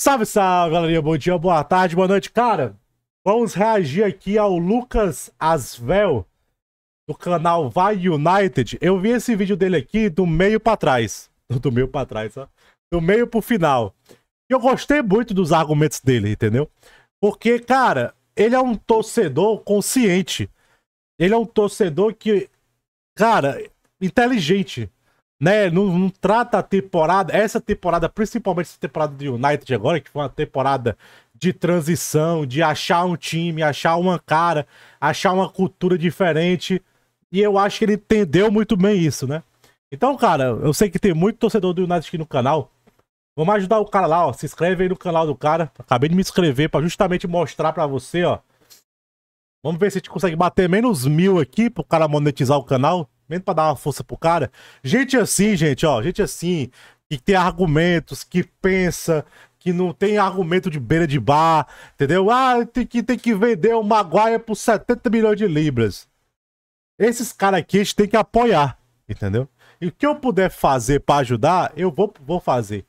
Salve, salve, galerinha. Bom dia, boa tarde, boa noite. Cara, vamos reagir aqui ao Lucas Asvel, do canal Vai United. Eu vi esse vídeo dele aqui do meio pra trás. Do meio pra trás, ó. Do meio pro final. E eu gostei muito dos argumentos dele, entendeu? Porque, cara, ele é um torcedor consciente. Ele é um torcedor que, cara, inteligente né? Não, não, trata a temporada, essa temporada, principalmente essa temporada do United agora, que foi uma temporada de transição, de achar um time, achar uma cara, achar uma cultura diferente. E eu acho que ele entendeu muito bem isso, né? Então, cara, eu sei que tem muito torcedor do United aqui no canal. Vamos ajudar o cara lá, ó. Se inscreve aí no canal do cara. Acabei de me inscrever para justamente mostrar para você, ó. Vamos ver se a gente consegue bater menos mil aqui pro cara monetizar o canal mesmo pra dar uma força pro cara. Gente assim, gente, ó, gente assim, que tem argumentos, que pensa, que não tem argumento de beira de bar, entendeu? Ah, tem que, tem que vender o Maguire por 70 milhões de libras. Esses caras aqui a gente tem que apoiar, entendeu? E o que eu puder fazer para ajudar, eu vou, vou fazer.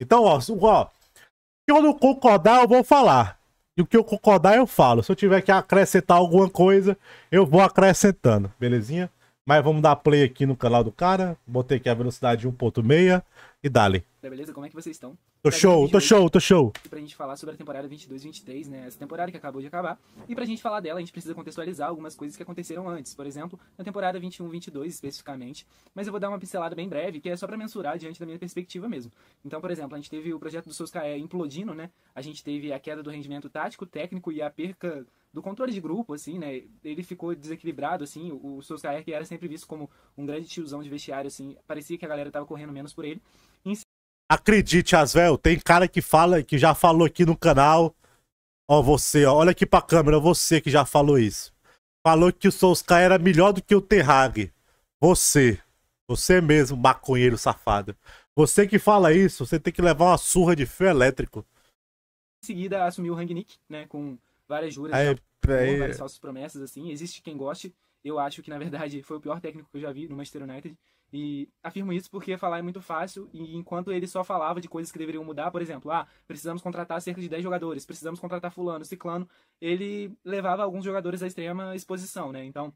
Então, ó, ó, o que eu não concordar, eu vou falar. E o que eu concordar, eu falo. Se eu tiver que acrescentar alguma coisa, eu vou acrescentando, belezinha? Mas vamos dar play aqui no canal do cara. Botei aqui a velocidade 1.6 e dale. Beleza, como é que vocês estão? Tô tá show, tô show, tô show. Pra gente falar sobre a temporada 22-23, né? Essa temporada que acabou de acabar. E pra gente falar dela, a gente precisa contextualizar algumas coisas que aconteceram antes. Por exemplo, na temporada 21-22 especificamente. Mas eu vou dar uma pincelada bem breve, que é só pra mensurar diante da minha perspectiva mesmo. Então, por exemplo, a gente teve o projeto do Soscaé implodindo, né? A gente teve a queda do rendimento tático, técnico e a perca do controle de grupo, assim, né? Ele ficou desequilibrado, assim. O Soscaé, que era sempre visto como um grande tiozão de vestiário, assim, parecia que a galera tava correndo menos por ele. Acredite, Asvel, tem cara que fala, que já falou aqui no canal. Ó, você, ó, olha aqui pra câmera, você que já falou isso. Falou que o Solskjaer era melhor do que o Terrag. Você. Você mesmo, maconheiro safado. Você que fala isso, você tem que levar uma surra de fio elétrico. Em seguida, assumiu o Rangnick, né, com várias juras, aí, já, aí... várias falsas promessas, assim. Existe quem goste. Eu acho que, na verdade, foi o pior técnico que eu já vi no Manchester United. E afirmo isso porque falar é muito fácil e enquanto ele só falava de coisas que deveriam mudar, por exemplo, ah, precisamos contratar cerca de 10 jogadores, precisamos contratar fulano, ciclano, ele levava alguns jogadores à extrema exposição, né? Então,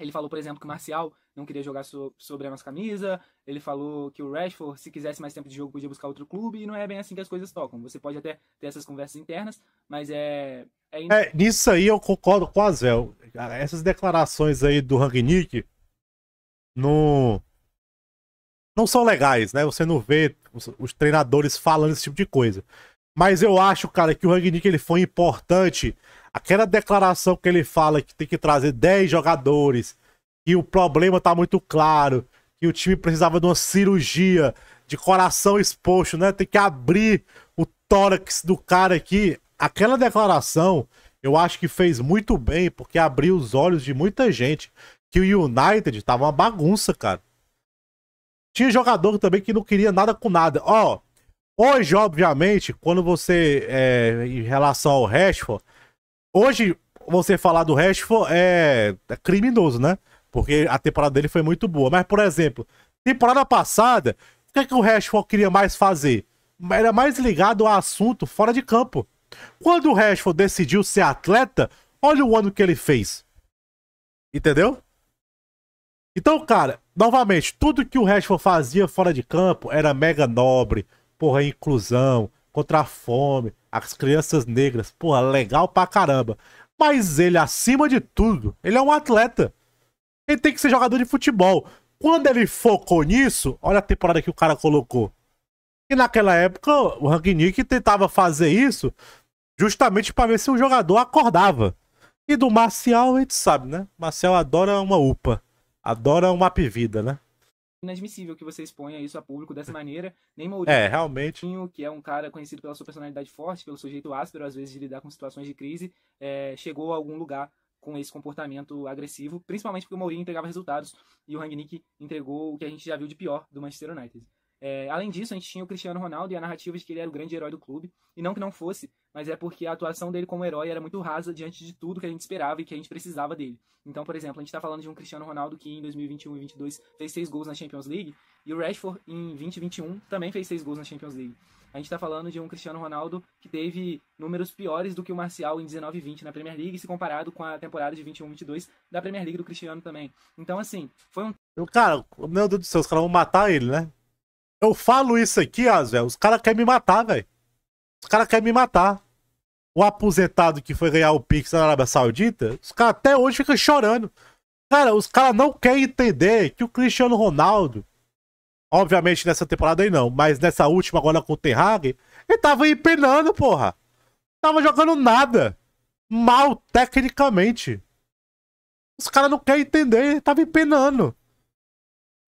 ele falou, por exemplo, que o Marcial não queria jogar so sobre a nossa camisa, ele falou que o Rashford, se quisesse mais tempo de jogo, podia buscar outro clube, e não é bem assim que as coisas tocam. Você pode até ter essas conversas internas, mas é... É, é nisso aí eu concordo com o Azel. Essas declarações aí do Rangnick no não são legais, né? Você não vê os, os treinadores falando esse tipo de coisa. Mas eu acho, cara, que o Rangnick ele foi importante. Aquela declaração que ele fala que tem que trazer 10 jogadores, que o problema tá muito claro, que o time precisava de uma cirurgia de coração exposto, né? Tem que abrir o tórax do cara aqui. Aquela declaração, eu acho que fez muito bem, porque abriu os olhos de muita gente que o United tava uma bagunça, cara. Tinha jogador também que não queria nada com nada. Ó, hoje, obviamente, quando você. É, em relação ao Rashford, hoje você falar do Rashford é, é criminoso, né? Porque a temporada dele foi muito boa. Mas, por exemplo, temporada passada, o que, é que o Rashford queria mais fazer? Era mais ligado ao assunto fora de campo. Quando o Rashford decidiu ser atleta, olha o ano que ele fez. Entendeu? Então, cara, novamente, tudo que o Rashford fazia fora de campo era mega nobre. Porra, inclusão, contra a fome, as crianças negras. Porra, legal pra caramba. Mas ele, acima de tudo, ele é um atleta. Ele tem que ser jogador de futebol. Quando ele focou nisso, olha a temporada que o cara colocou. E naquela época, o Rangnick tentava fazer isso justamente para ver se o jogador acordava. E do Marcial, a gente sabe, né? Marcial adora uma UPA adora uma pivida, né? Inadmissível que você exponha isso a público dessa maneira. Nem Mourinho, é, realmente. que é um cara conhecido pela sua personalidade forte, pelo seu jeito áspero, às vezes, de lidar com situações de crise, é, chegou a algum lugar com esse comportamento agressivo, principalmente porque o Mourinho entregava resultados e o Rangnick entregou o que a gente já viu de pior do Manchester United. É, além disso, a gente tinha o Cristiano Ronaldo e a narrativa de que ele era o grande herói do clube, e não que não fosse, mas é porque a atuação dele como herói era muito rasa diante de tudo que a gente esperava e que a gente precisava dele. Então, por exemplo, a gente está falando de um Cristiano Ronaldo que em 2021 e 2022 fez seis gols na Champions League, e o Rashford em 2021 também fez seis gols na Champions League. A gente está falando de um Cristiano Ronaldo que teve números piores do que o Marcial em 19 e 20 na Premier League, se comparado com a temporada de 21 e 22 da Premier League do Cristiano também. Então, assim, foi um. Cara, meu Deus do céu, os caras vão matar ele, né? Eu falo isso aqui, Asvel, os caras querem me matar, velho. Os caras querem me matar o aposentado que foi ganhar o Pix na Arábia Saudita, os caras até hoje ficam chorando. Cara, os caras não querem entender que o Cristiano Ronaldo, obviamente nessa temporada aí não, mas nessa última agora com o Ten Hag, ele tava empenando, porra. Tava jogando nada. Mal tecnicamente. Os caras não querem entender, ele tava empenando.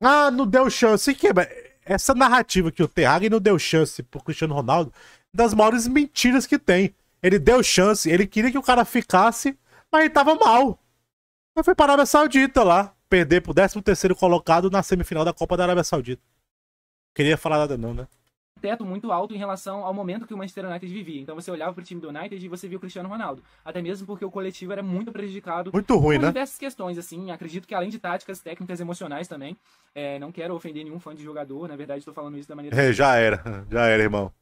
Ah, não deu chance. Que, essa narrativa que o Ten Hag não deu chance pro Cristiano Ronaldo, das maiores mentiras que tem. Ele deu chance, ele queria que o cara ficasse, mas ele tava mal. Aí foi para a Arábia Saudita lá, perder pro 13 terceiro colocado na semifinal da Copa da Arábia Saudita. Queria falar nada não, né? teto muito alto em relação ao momento que o Manchester United vivia. Então você olhava pro time do United e você via o Cristiano Ronaldo. Até mesmo porque o coletivo era muito prejudicado. Muito ruim, por né? diversas questões, assim. Acredito que além de táticas, técnicas emocionais também. É, não quero ofender nenhum fã de jogador, na verdade estou falando isso da maneira... É, já era, já era, irmão.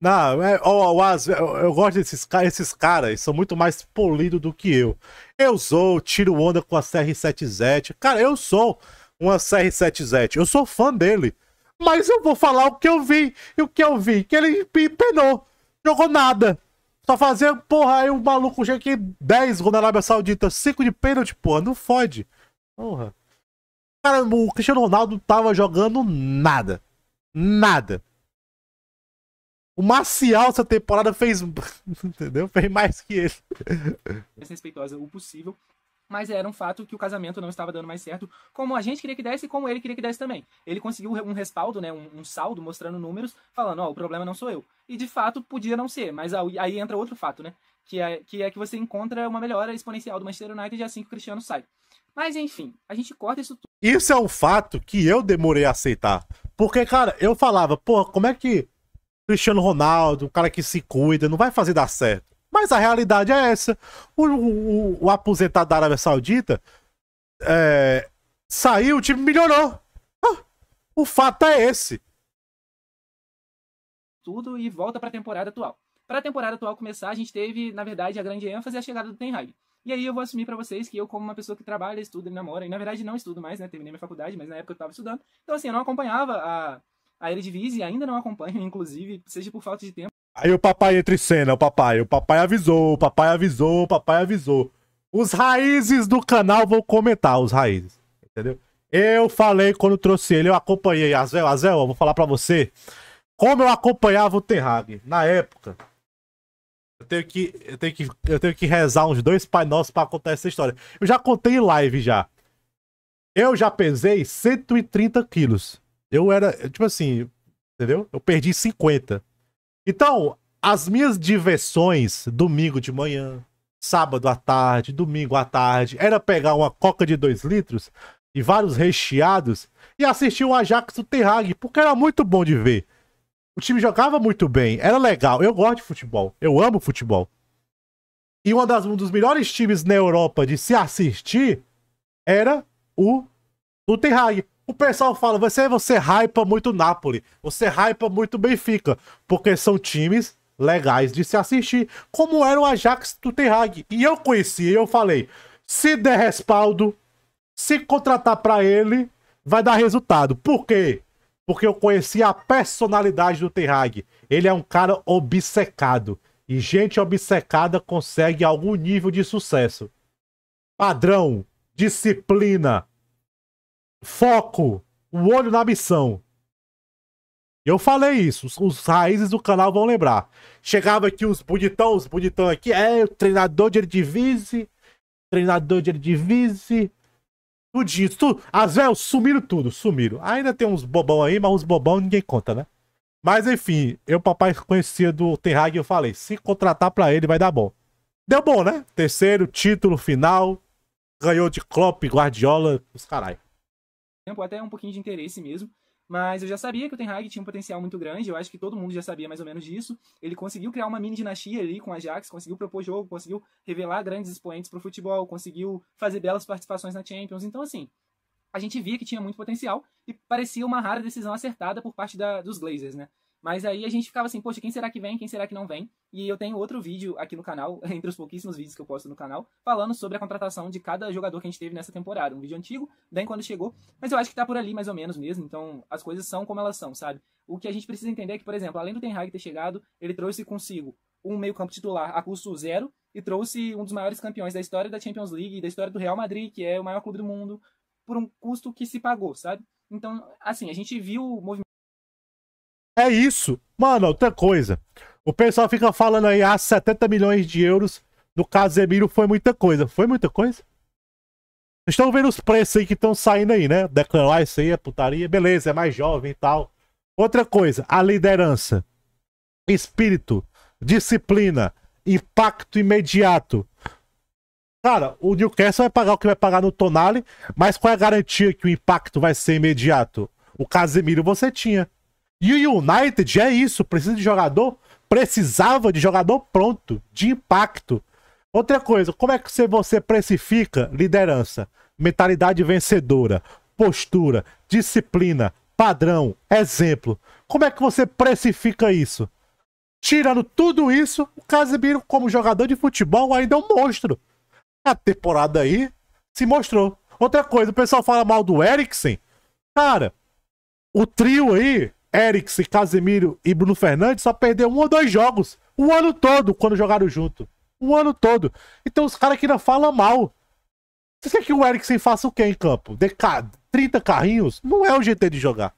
Não, é, ó, eu, eu gosto desses caras, esses caras são muito mais polidos do que eu. Eu sou, tiro onda com a CR77. Cara, eu sou uma CR77. Eu sou fã dele. Mas eu vou falar o que eu vi. E o que eu vi? Que ele penou. Jogou nada. Só fazer, porra, aí o maluco chega aqui 10 gol na Arábia Saudita, 5 de pênalti, porra. Tipo, não fode. Porra. Cara, o Cristiano Ronaldo tava jogando nada. Nada. O Marcial essa temporada fez. Entendeu? Fez mais que ele. É respeitosa o possível. Mas era um fato que o casamento não estava dando mais certo, como a gente queria que desse e como ele queria que desse também. Ele conseguiu um respaldo, né, um, um saldo mostrando números, falando: Ó, oh, o problema não sou eu. E de fato podia não ser, mas aí entra outro fato, né? Que é, que é que você encontra uma melhora exponencial do Manchester United assim que o Cristiano sai. Mas enfim, a gente corta isso tudo. Isso é um fato que eu demorei a aceitar. Porque, cara, eu falava: "Pô, como é que Cristiano Ronaldo, um cara que se cuida, não vai fazer dar certo. Mas a realidade é essa. O, o, o aposentado da Arábia Saudita é, saiu, o time melhorou. Ah, o fato é esse. Tudo e volta para a temporada atual. Para a temporada atual começar, a gente teve, na verdade, a grande ênfase é a chegada do Ten Hag. E aí eu vou assumir para vocês que eu, como uma pessoa que trabalha, estuda e namora, e na verdade não estudo mais, né? Terminei minha faculdade, mas na época eu estava estudando. Então, assim, eu não acompanhava a, a Eredivisie ainda não acompanha, inclusive, seja por falta de tempo. Aí o papai entra em cena, o papai, o papai avisou, o papai avisou, o papai avisou. Os raízes do canal vão comentar, os raízes, entendeu? Eu falei quando trouxe ele, eu acompanhei. Azel, Azel, eu vou falar para você como eu acompanhava o Ten Hag na época. Eu tenho que, eu tenho que, eu tenho que rezar uns dois Pai Nossos para contar essa história. Eu já contei em live já. Eu já pesei 130 quilos. Eu era, tipo assim, entendeu? Eu perdi 50. Então, as minhas diversões, domingo de manhã, sábado à tarde, domingo à tarde, era pegar uma coca de 2 litros e vários recheados e assistir o Ajax do Terrag, porque era muito bom de ver. O time jogava muito bem, era legal. Eu gosto de futebol, eu amo futebol. E uma das, um dos melhores times na Europa de se assistir era o do Terrag. O pessoal fala, você, você hypa muito Napoli, você hypa muito Benfica, porque são times legais de se assistir, como era o Ajax do Ten Hag. E eu conheci, eu falei, se der respaldo, se contratar para ele, vai dar resultado. Por quê? Porque eu conheci a personalidade do Ten Hag. Ele é um cara obcecado. E gente obcecada consegue algum nível de sucesso. Padrão, disciplina, Foco. O olho na missão. Eu falei isso, os, os, raízes do canal vão lembrar. Chegava aqui os bonitão, os bonitão aqui, é, treinador de divise, treinador de divise, tudo isso, As velhas sumiram tudo, sumiram. Ainda tem uns bobão aí, mas uns bobão ninguém conta, né? Mas enfim, eu papai conhecia do Terrag e eu falei, se contratar pra ele vai dar bom. Deu bom, né? Terceiro, título final, ganhou de Klopp, Guardiola, os caralho tempo, até um pouquinho de interesse mesmo. Mas eu já sabia que o Ten Hag tinha um potencial muito grande, eu acho que todo mundo já sabia mais ou menos disso. Ele conseguiu criar uma mini dinastia ali com a Ajax, conseguiu propor jogo, conseguiu revelar grandes expoentes para o futebol, conseguiu fazer belas participações na Champions. Então, assim, a gente via que tinha muito potencial e parecia uma rara decisão acertada por parte da, dos Glazers, né? Mas aí a gente ficava assim, poxa, quem será que vem? Quem será que não vem? E eu tenho outro vídeo aqui no canal, entre os pouquíssimos vídeos que eu posto no canal, falando sobre a contratação de cada jogador que a gente teve nessa temporada. Um vídeo antigo, bem quando chegou, mas eu acho que tá por ali mais ou menos mesmo, então as coisas são como elas são, sabe? O que a gente precisa entender é que, por exemplo, além do Ten Hag ter chegado, ele trouxe consigo um meio-campo titular a custo zero e trouxe um dos maiores campeões da história da Champions League e da história do Real Madrid, que é o maior clube do mundo, por um custo que se pagou, sabe? Então, assim, a gente viu o movimento é isso. Mano, outra coisa. O pessoal fica falando aí, ah, 70 milhões de euros no Casemiro foi muita coisa. Foi muita coisa? Vocês estão vendo os preços aí que estão saindo aí, né? Declarar isso aí é putaria. Beleza, é mais jovem e tal. Outra coisa, a liderança. Espírito, disciplina, impacto imediato. Cara, o Newcastle vai pagar o que vai pagar no Tonali, mas qual é a garantia que o impacto vai ser imediato? O Casemiro você tinha. E o United é isso, precisa de jogador, precisava de jogador pronto, de impacto. Outra coisa, como é que você, você precifica liderança? Mentalidade vencedora, postura, disciplina, padrão, exemplo. Como é que você precifica isso? Tirando tudo isso, o Casemiro, como jogador de futebol, ainda é um monstro. A temporada aí se mostrou. Outra coisa, o pessoal fala mal do Eriksen. Cara, o trio aí Eriksen, Casemiro e Bruno Fernandes só perderam um ou dois jogos o ano todo quando jogaram junto. O ano todo. Então os caras que não falam mal. Você quer que o Eriksen faça o quê em campo? De 30 carrinhos? Não é o GT de jogar.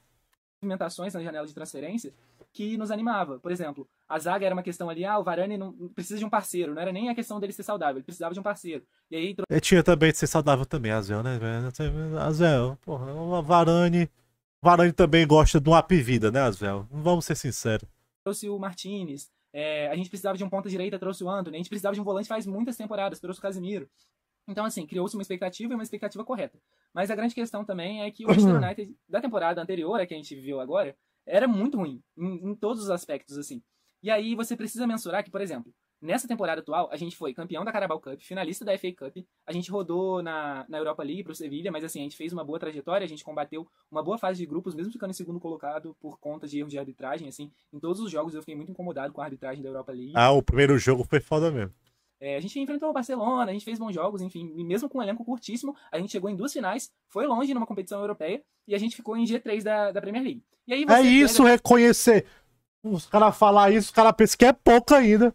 Movimentações na janela de transferência que nos animava. Por exemplo, a zaga era uma questão ali, ah, o Varane não, precisa de um parceiro. Não era nem a questão dele ser saudável, ele precisava de um parceiro. E aí... Ele tinha também de ser saudável também, Azel, né? Azel, porra, o Varane... Varane também gosta de uma vida, né, Asvel? Vamos ser sinceros. Trouxe o Martinez, é, a gente precisava de um ponta-direita, trouxe o Anthony, a gente precisava de um volante faz muitas temporadas, trouxe o Casimiro. Então, assim, criou-se uma expectativa e uma expectativa correta. Mas a grande questão também é que o Manchester uhum. United, da temporada anterior, a que a gente viveu agora, era muito ruim, em, em todos os aspectos, assim. E aí você precisa mensurar que, por exemplo, Nessa temporada atual, a gente foi campeão da Carabao Cup, finalista da FA Cup, a gente rodou na, na Europa League pro Sevilha, mas assim, a gente fez uma boa trajetória, a gente combateu uma boa fase de grupos, mesmo ficando em segundo colocado por conta de erros de arbitragem, assim. Em todos os jogos eu fiquei muito incomodado com a arbitragem da Europa League. Ah, o primeiro jogo foi foda mesmo. É, a gente enfrentou o Barcelona, a gente fez bons jogos, enfim, e mesmo com um elenco curtíssimo, a gente chegou em duas finais, foi longe numa competição europeia e a gente ficou em G3 da, da Premier League. Aí, é isso, pega... reconhecer. Os caras falar isso, os caras pensam que é pouco ainda.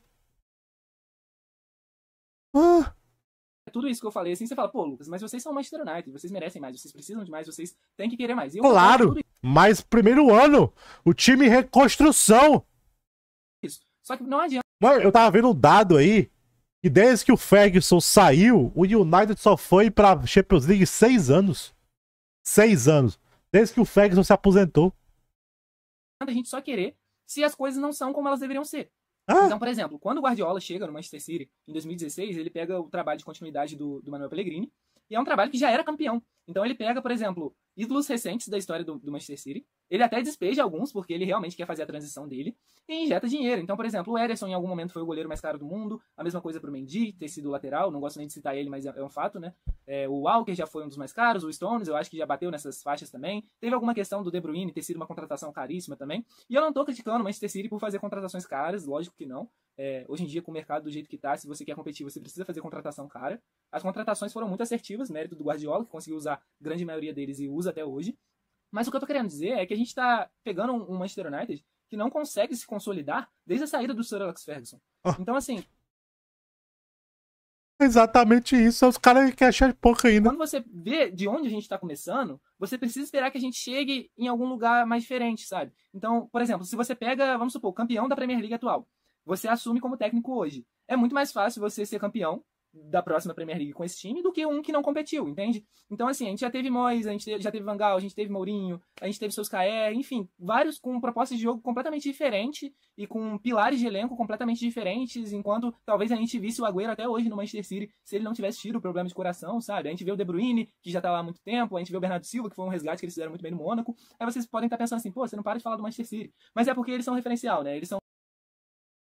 Ah. É tudo isso que eu falei, assim, você fala, pô, Lucas, mas vocês são Manchester United, vocês merecem mais, vocês precisam de mais, vocês têm que querer mais. Eu, claro, mas primeiro ano, o time reconstrução. Isso, só que não adianta. Mano, eu tava vendo um dado aí, que desde que o Ferguson saiu, o United só foi pra Champions League seis anos. Seis anos. Desde que o Ferguson se aposentou. A gente só querer se as coisas não são como elas deveriam ser. Ah. Então, por exemplo, quando o Guardiola chega no Manchester City em 2016, ele pega o trabalho de continuidade do, do Manuel Pellegrini, e é um trabalho que já era campeão. Então ele pega, por exemplo, ídolos recentes da história do, do, Manchester City. Ele até despeja alguns, porque ele realmente quer fazer a transição dele, e injeta dinheiro. Então, por exemplo, o Ederson em algum momento foi o goleiro mais caro do mundo, a mesma coisa pro Mendy, ter sido lateral, não gosto nem de citar ele, mas é, é, um fato, né? É, o Walker já foi um dos mais caros, o Stones eu acho que já bateu nessas faixas também. Teve alguma questão do De Bruyne ter sido uma contratação caríssima também. E eu não tô criticando o Manchester City por fazer contratações caras, lógico que não. É, hoje em dia, com o mercado do jeito que está, se você quer competir, você precisa fazer contratação cara. As contratações foram muito assertivas, mérito do Guardiola, que conseguiu usar grande maioria deles e usa até hoje. Mas o que eu tô querendo dizer é que a gente tá pegando um, um Manchester United que não consegue se consolidar desde a saída do Sir Alex Ferguson. Oh. Então, assim. Exatamente isso, é os caras que acham pouco ainda. Quando você vê de onde a gente está começando, você precisa esperar que a gente chegue em algum lugar mais diferente, sabe? Então, por exemplo, se você pega, vamos supor, o campeão da Premier League atual, você assume como técnico hoje. É muito mais fácil você ser campeão da próxima Premier League com esse time do que um que não competiu, entende? Então, assim, a gente já teve Mois, a gente já teve Vangal, a gente teve Mourinho, a gente teve seus Caé, enfim, vários com propostas de jogo completamente diferentes e com pilares de elenco completamente diferentes, enquanto talvez a gente visse o Agüero até hoje no Manchester City se ele não tivesse tido o problema de coração, sabe? A gente vê o De Bruyne, que já tá lá há muito tempo, a gente vê o Bernardo Silva, que foi um resgate que eles fizeram muito bem no Mônaco. Aí vocês podem estar pensando assim, pô, você não para de falar do Manchester City. Mas é porque eles são referencial, né? Eles são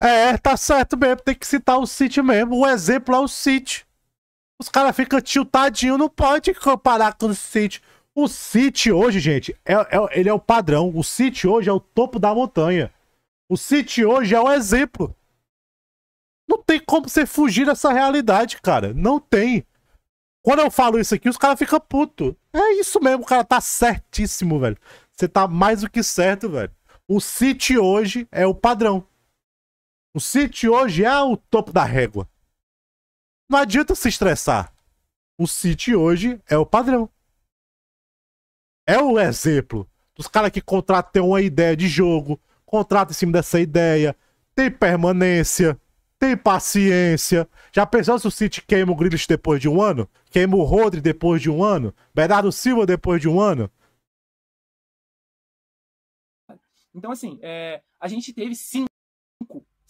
é, tá certo mesmo, tem que citar o City mesmo. O exemplo é o City. Os caras ficam tiltadinhos, não pode comparar com o City. O City hoje, gente, é, é, ele é o padrão. O City hoje é o topo da montanha. O City hoje é o exemplo. Não tem como você fugir dessa realidade, cara. Não tem. Quando eu falo isso aqui, os caras ficam puto. É isso mesmo, cara. Tá certíssimo, velho. Você tá mais do que certo, velho. O City hoje é o padrão. O City hoje é o topo da régua. Não adianta se estressar. O City hoje é o padrão. É o exemplo dos caras que contratam têm uma ideia de jogo, contratam em cima dessa ideia, tem permanência, tem paciência. Já pensou se o City queima o Grilich depois de um ano? Queima o Rodri depois de um ano? Bernardo Silva depois de um ano? Então, assim, é, a gente teve sim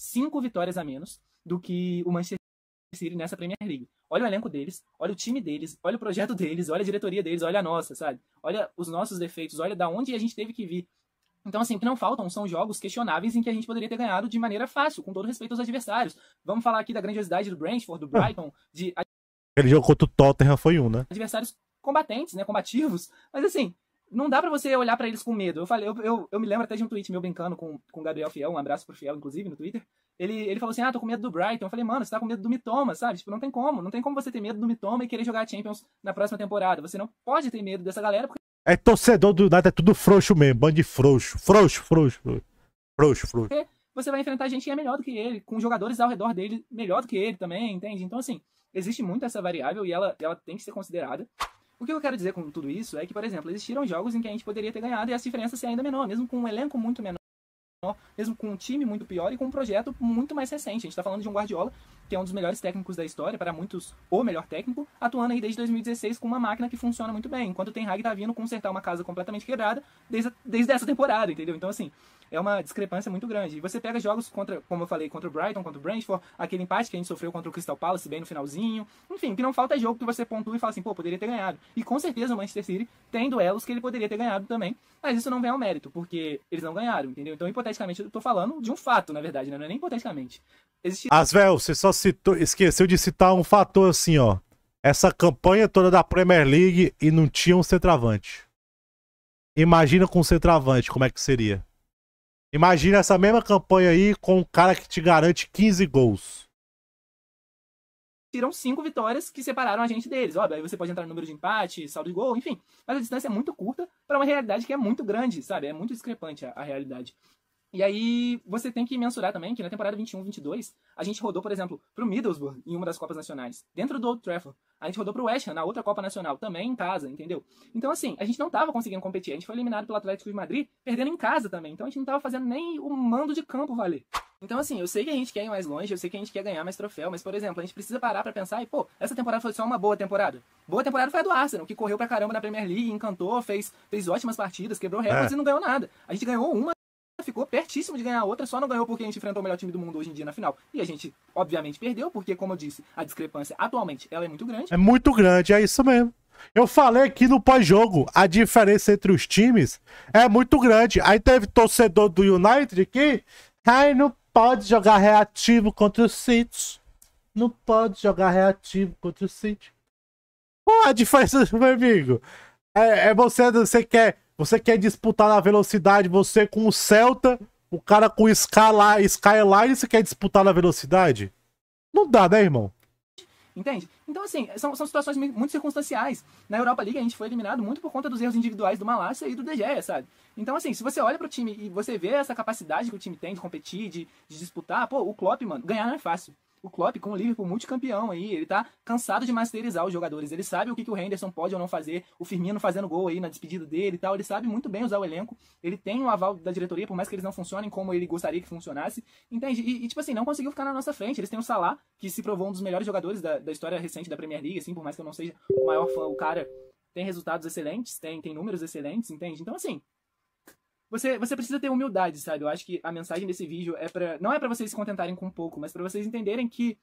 cinco vitórias a menos do que o Manchester City nessa Premier League. Olha o elenco deles, olha o time deles, olha o projeto deles, olha a diretoria deles, olha a nossa, sabe? Olha os nossos defeitos, olha da onde a gente teve que vir. Então, assim, o que não faltam são jogos questionáveis em que a gente poderia ter ganhado de maneira fácil, com todo respeito aos adversários. Vamos falar aqui da grandiosidade do Brentford, do Brighton, de. Aquele jogo contra o Tottenham foi um, né? Adversários combatentes, né? Combativos. Mas, assim, não dá para você olhar para eles com medo. Eu falei, eu, eu, eu, me lembro até de um tweet meu brincando com, com o Gabriel Fiel, um abraço pro Fiel, inclusive, no Twitter. Ele, ele falou assim, ah, tô com medo do Brighton. Eu falei, mano, você tá com medo do Mitoma, sabe? Tipo, não tem como. Não tem como você ter medo do Mitoma e querer jogar Champions na próxima temporada. Você não pode ter medo dessa galera porque... É torcedor do nada é tudo frouxo mesmo, bando de frouxo. Frouxo, frouxo, frouxo. Frouxo, frouxo. Porque você vai enfrentar gente que é melhor do que ele, com jogadores ao redor dele melhor do que ele também, entende? Então, assim, existe muito essa variável e ela, ela tem que ser considerada. O que eu quero dizer com tudo isso é que, por exemplo, existiram jogos em que a gente poderia ter ganhado e a diferença ser ainda menor, mesmo com um elenco muito menor, mesmo com um time muito pior e com um projeto muito mais recente. A gente está falando de um Guardiola, que é um dos melhores técnicos da história, para muitos o melhor técnico, atuando aí desde 2016 com uma máquina que funciona muito bem, enquanto o Ten Hag tá vindo consertar uma casa completamente quebrada desde, desde essa temporada, entendeu? Então, assim, é uma discrepância muito grande. E você pega jogos contra, como eu falei, contra o Brighton, contra o Brentford, aquele empate que a gente sofreu contra o Crystal Palace bem no finalzinho. Enfim, que não falta jogo que você pontua e fala assim, pô, poderia ter ganhado. E com certeza o Manchester City tem duelos que ele poderia ter ganhado também, mas isso não vem ao mérito, porque eles não ganharam, entendeu? Então, hipoteticamente, eu tô falando de um fato, na verdade, né? não é nem hipoteticamente. Existe... Asvel, ah, você só citou, esqueceu de citar um fator assim, ó. Essa campanha toda da Premier League e não tinha um centroavante. Imagina com um centroavante como é que seria. Imagina essa mesma campanha aí com um cara que te garante 15 gols. Tiram cinco vitórias que separaram a gente deles. Óbvio, aí você pode entrar no número de empate, saldo de gol, enfim. Mas a distância é muito curta para uma realidade que é muito grande, sabe? É muito discrepante a, a realidade. E aí você tem que mensurar também que na temporada 21-22 a gente rodou, por exemplo, pro Middlesbrough em uma das Copas Nacionais, dentro do Old Trafford. A gente rodou pro West Ham na outra Copa Nacional, também em casa, entendeu? Então assim, a gente não tava conseguindo competir. A gente foi eliminado pelo Atlético de Madrid, perdendo em casa também. Então a gente não tava fazendo nem o mando de campo valer. Então, assim, eu sei que a gente quer ir mais longe, eu sei que a gente quer ganhar mais troféu, mas, por exemplo, a gente precisa parar pra pensar e, pô, essa temporada foi só uma boa temporada. Boa temporada foi a do Arsenal, que correu pra caramba na Premier League, encantou, fez, fez ótimas partidas, quebrou recordes é. e não ganhou nada. A gente ganhou uma ficou pertíssimo de ganhar outra, só não ganhou porque a gente enfrentou o melhor time do mundo hoje em dia na final. E a gente, obviamente, perdeu, porque, como eu disse, a discrepância atualmente ela é muito grande. É muito grande, é isso mesmo. Eu falei aqui no pós-jogo, a diferença entre os times é muito grande. Aí teve torcedor do United que ai, não pode jogar reativo contra o City. Não pode jogar reativo contra o City. Pô, a diferença, meu amigo, é, é você, você quer você quer disputar na velocidade, você com o Celta, o cara com o Skyline, Skyline você quer disputar na velocidade? Não dá, né, irmão? Entende? Então, assim, são, são situações muito circunstanciais. Na Europa League, a gente foi eliminado muito por conta dos erros individuais do Malásia e do De Gea, sabe? Então, assim, se você olha pro time e você vê essa capacidade que o time tem de competir, de, de disputar, pô, o Klopp, mano, ganhar não é fácil o Klopp com o Liverpool multicampeão aí, ele tá cansado de masterizar os jogadores, ele sabe o que, que o Henderson pode ou não fazer, o Firmino fazendo gol aí na despedida dele e tal, ele sabe muito bem usar o elenco, ele tem o aval da diretoria, por mais que eles não funcionem como ele gostaria que funcionasse, entende? E, e tipo assim, não conseguiu ficar na nossa frente, eles têm o Salah, que se provou um dos melhores jogadores da, da história recente da Premier League, assim, por mais que eu não seja o maior fã, o cara tem resultados excelentes, tem, tem números excelentes, entende? Então assim, você, você precisa ter humildade, sabe? Eu acho que a mensagem desse vídeo é para não é para vocês se contentarem com pouco, mas para vocês entenderem que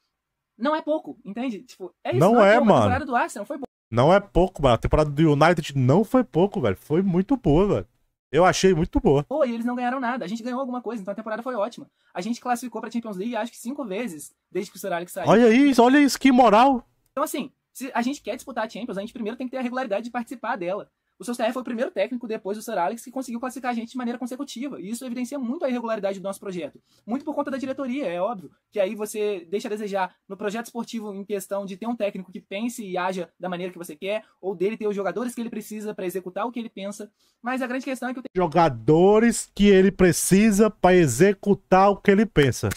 não é pouco, entende? Tipo, é isso, não, não é, é mano. A temporada do Arsenal foi boa. Não é pouco, mano. A temporada do United não foi pouco, velho. Foi muito boa, velho. Eu achei muito boa. Pô, e eles não ganharam nada. A gente ganhou alguma coisa, então a temporada foi ótima. A gente classificou pra Champions League acho que cinco vezes desde que o Sir Alex saiu. Olha isso, olha isso, que moral. Então, assim, se a gente quer disputar a Champions, a gente primeiro tem que ter a regularidade de participar dela. O seu foi o primeiro técnico depois do Sir Alex que conseguiu classificar a gente de maneira consecutiva. E isso evidencia muito a irregularidade do nosso projeto. Muito por conta da diretoria, é óbvio. Que aí você deixa a desejar no projeto esportivo em questão de ter um técnico que pense e haja da maneira que você quer, ou dele ter os jogadores que ele precisa para executar o que ele pensa. Mas a grande questão é que o jogadores que ele precisa para executar o que ele pensa.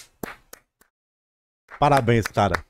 Parabéns, cara.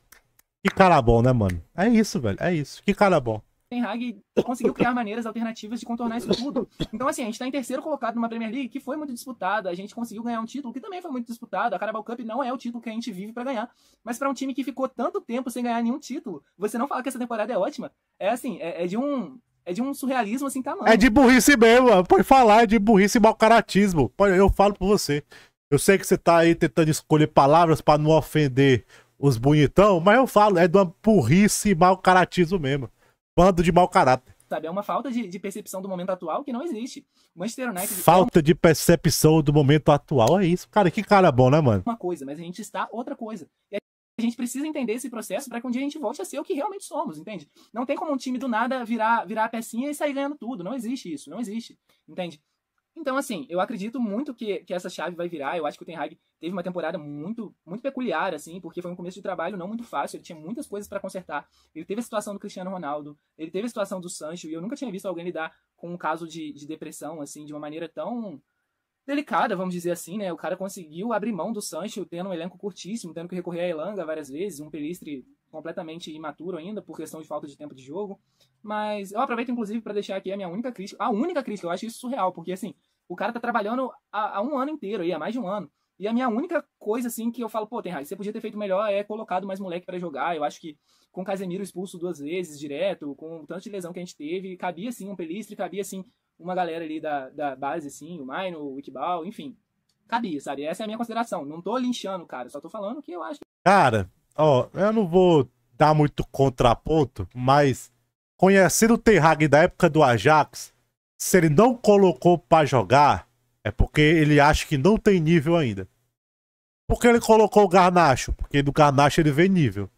Que cara bom, né, mano? É isso, velho. É isso. Que cara bom. Ten Hag conseguiu criar maneiras alternativas de contornar isso tudo. Então, assim, a gente está em terceiro colocado numa Premier League que foi muito disputada, a gente conseguiu ganhar um título que também foi muito disputado. A Carabao Cup não é o título que a gente vive para ganhar, mas para um time que ficou tanto tempo sem ganhar nenhum título, você não fala que essa temporada é ótima, é assim, é, é de um é de um surrealismo assim tamanho. É de burrice mesmo, mano. pode falar, é de burrice e malcaratismo. Eu falo pra você. Eu sei que você tá aí tentando escolher palavras para não ofender os bonitão, mas eu falo, é de uma burrice e malcaratismo mesmo bando de mau caráter. Sabe, é uma falta de, de percepção do momento atual que não existe. Manchester United. É falta é de percepção do momento atual, é isso. Cara, que cara bom, né, mano? Uma coisa, mas a gente está outra coisa. E a gente precisa entender esse processo para que um dia a gente volte a ser o que realmente somos, entende? Não tem como um time do nada virar, virar a pecinha e sair ganhando tudo. Não existe isso, não existe, entende? Então, assim, eu acredito muito que, que essa chave vai virar. Eu acho que o Ten Hag teve uma temporada muito muito peculiar assim, porque foi um começo de trabalho não muito fácil, ele tinha muitas coisas para consertar. Ele teve a situação do Cristiano Ronaldo, ele teve a situação do Sancho e eu nunca tinha visto alguém lidar com um caso de, de depressão assim de uma maneira tão delicada, vamos dizer assim, né? O cara conseguiu abrir mão do Sancho tendo um elenco curtíssimo, tendo que recorrer a Elanga várias vezes, um Pelistre completamente imaturo ainda por questão de falta de tempo de jogo. Mas eu aproveito inclusive para deixar aqui a minha única crítica, a única crítica, eu acho isso surreal, porque assim, o cara tá trabalhando há, há um ano inteiro aí, há mais de um ano. E a minha única coisa, assim, que eu falo, pô, tem você podia ter feito melhor é colocado mais moleque para jogar. Eu acho que com o Casemiro expulso duas vezes direto, com o tanto de lesão que a gente teve, cabia, sim, um Pelistre, cabia, sim, uma galera ali da, da base, assim, o Maino, o Iqbal, enfim. Cabia, sabe? Essa é a minha consideração. Não tô linchando, cara, só tô falando que eu acho que... Cara, ó, eu não vou dar muito contraponto, mas conhecendo o Ten da época do Ajax, se ele não colocou para jogar é porque ele acha que não tem nível ainda. Porque ele colocou o Garnacho? Porque do Garnacho ele vê nível.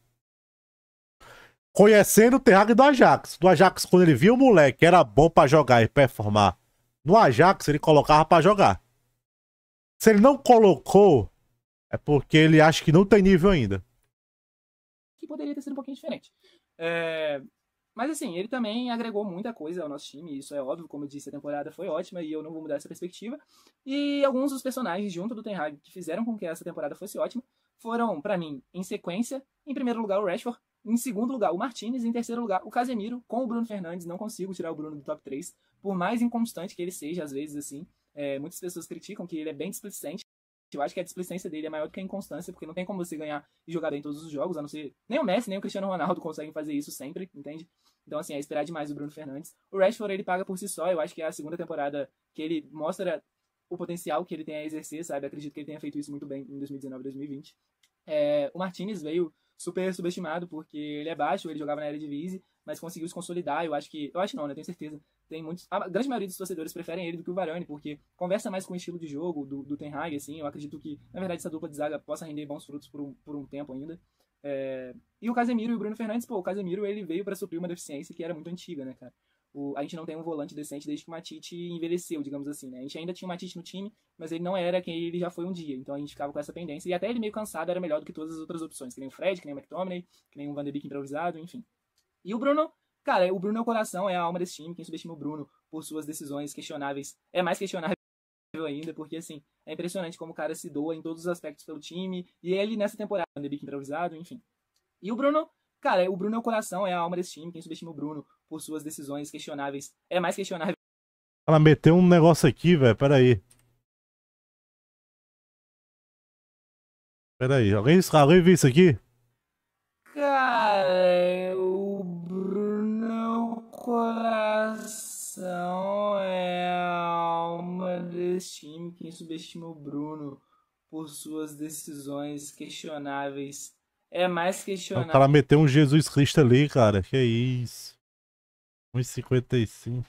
Conhecendo o Terrag do Ajax. Do Ajax, quando ele via o moleque era bom para jogar e performar no Ajax, ele colocava para jogar. Se ele não colocou, é porque ele acha que não tem nível ainda. Que poderia ter sido um pouquinho diferente. É, mas assim, ele também agregou muita coisa ao nosso time, isso é óbvio, como eu disse, a temporada foi ótima e eu não vou mudar essa perspectiva. E alguns dos personagens junto do Ten Hag que fizeram com que essa temporada fosse ótima foram, para mim, em sequência, em primeiro lugar o Rashford, em segundo lugar o Martinez, em terceiro lugar o Casemiro, com o Bruno Fernandes, não consigo tirar o Bruno do top 3, por mais inconstante que ele seja às vezes assim. É, muitas pessoas criticam que ele é bem displicente, eu acho que a displicência dele é maior do que a inconstância, porque não tem como você ganhar e jogar bem todos os jogos, a não ser. Nem o Messi, nem o Cristiano Ronaldo conseguem fazer isso sempre, entende? Então, assim, é esperar demais o Bruno Fernandes. O Rashford, ele paga por si só. Eu acho que é a segunda temporada que ele mostra o potencial que ele tem a exercer, sabe? Acredito que ele tenha feito isso muito bem em 2019 2020. É, o Martinez veio super subestimado, porque ele é baixo, ele jogava na era de Vise, mas conseguiu se consolidar. Eu acho que. Eu acho não, né? Tenho certeza tem muitos. A grande maioria dos torcedores preferem ele do que o Varane, porque conversa mais com o estilo de jogo do, do Ten Hag, assim. Eu acredito que, na verdade, essa dupla de zaga possa render bons frutos por um, por um tempo ainda. É... E o Casemiro e o Bruno Fernandes, pô, o Casemiro ele veio para suprir uma deficiência que era muito antiga, né, cara? O... A gente não tem um volante decente desde que o Matite envelheceu, digamos assim, né? A gente ainda tinha o Matite no time, mas ele não era quem ele já foi um dia, então a gente ficava com essa pendência. E até ele meio cansado era melhor do que todas as outras opções, que nem o Fred, que nem o McTominay, que nem o Van de Beek improvisado, enfim. E o Bruno Cara, o Bruno é o coração, é a alma desse time. Quem subestima o Bruno por suas decisões questionáveis é mais questionável ainda, porque assim, é impressionante como o cara se doa em todos os aspectos pelo time. E é ele nessa temporada, The né, Big improvisado, enfim. E o Bruno, cara, o Bruno é o coração, é a alma desse time. Quem subestima o Bruno por suas decisões questionáveis é mais questionável. Ela meteu um negócio aqui, velho, peraí. Peraí, alguém, alguém viu isso aqui? Cara. decepção é a alma desse time quem subestima o Bruno por suas decisões questionáveis. É mais questionável. O cara meteu um Jesus Cristo ali, cara. Que isso. 1,55.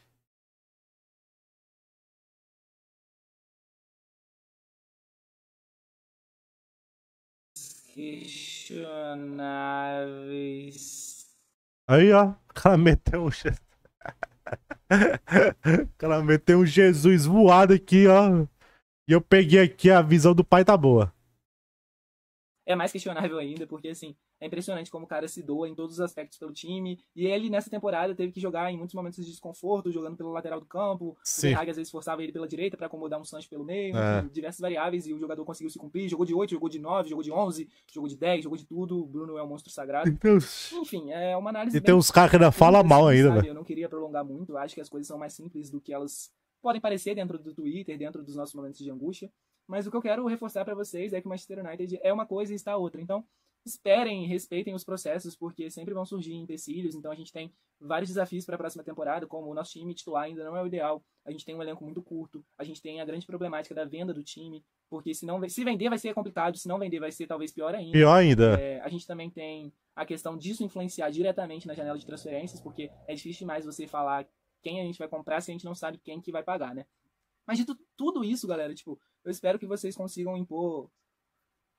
Questionáveis. Aí, ó. O cara meteu um Jesus. o cara meteu um Jesus voado aqui, ó. E eu peguei aqui a visão do pai tá boa. É mais questionável ainda, porque assim, é impressionante como o cara se doa em todos os aspectos pelo time. E ele, nessa temporada, teve que jogar em muitos momentos de desconforto, jogando pelo lateral do campo. Sim. O Ferrari às vezes forçava ele pela direita para acomodar um Sancho pelo meio. É. Diversas variáveis e o jogador conseguiu se cumprir. Jogou de 8, jogou de 9, jogou de 11, jogou de 10, jogou de tudo. O Bruno é um monstro sagrado. Então... Enfim, é uma análise. E tem uns caras que ainda falam mal ainda, velho. Né? Eu não queria prolongar muito. Acho que as coisas são mais simples do que elas podem parecer dentro do Twitter, dentro dos nossos momentos de angústia. Mas o que eu quero reforçar para vocês é que o Manchester United é uma coisa e está outra. Então, esperem e respeitem os processos, porque sempre vão surgir empecilhos. Então a gente tem vários desafios para a próxima temporada, como o nosso time titular ainda não é o ideal, a gente tem um elenco muito curto, a gente tem a grande problemática da venda do time, porque se, não, se vender vai ser complicado, se não vender vai ser talvez pior ainda. Pior ainda. É, a gente também tem a questão disso influenciar diretamente na janela de transferências, porque é difícil demais você falar quem a gente vai comprar se a gente não sabe quem que vai pagar, né? Mas de tudo isso, galera, tipo, eu espero que vocês consigam impor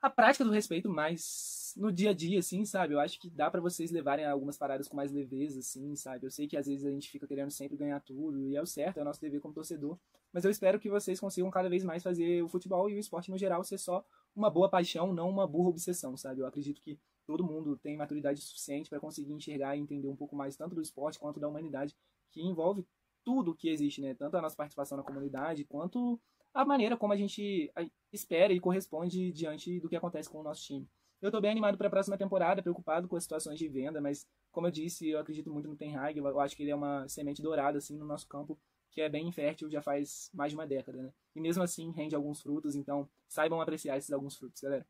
a prática do respeito mais no dia a dia, assim, sabe? Eu acho que dá para vocês levarem algumas paradas com mais leveza, assim, sabe? Eu sei que às vezes a gente fica querendo sempre ganhar tudo, e é o certo, é o nosso dever como torcedor. Mas eu espero que vocês consigam cada vez mais fazer o futebol e o esporte no geral ser só uma boa paixão, não uma burra obsessão, sabe? Eu acredito que todo mundo tem maturidade suficiente para conseguir enxergar e entender um pouco mais tanto do esporte quanto da humanidade, que envolve tudo que existe, né? Tanto a nossa participação na comunidade, quanto a maneira como a gente espera e corresponde diante do que acontece com o nosso time. Eu estou bem animado para a próxima temporada, preocupado com as situações de venda, mas como eu disse, eu acredito muito no Ten Hag, eu acho que ele é uma semente dourada assim no nosso campo, que é bem infértil já faz mais de uma década, né? E mesmo assim rende alguns frutos, então saibam apreciar esses alguns frutos, galera.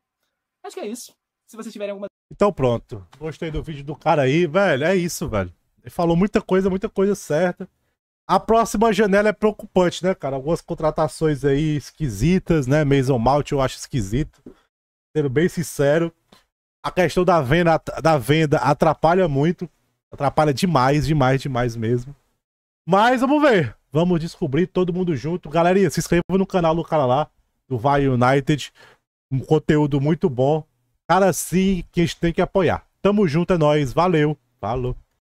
Acho que é isso. Se vocês tiverem alguma Então pronto. Gostei do vídeo do cara aí, velho. É isso, velho. Ele falou muita coisa, muita coisa certa. A próxima janela é preocupante, né, cara? Algumas contratações aí esquisitas, né? Mason Mount eu acho esquisito. Sendo bem sincero. A questão da venda, da venda atrapalha muito. Atrapalha demais, demais, demais mesmo. Mas vamos ver. Vamos descobrir todo mundo junto. Galerinha, se inscreva no canal do cara lá, do Vai United. Um conteúdo muito bom. Cara, sim, que a gente tem que apoiar. Tamo junto, é nóis. Valeu. Falou.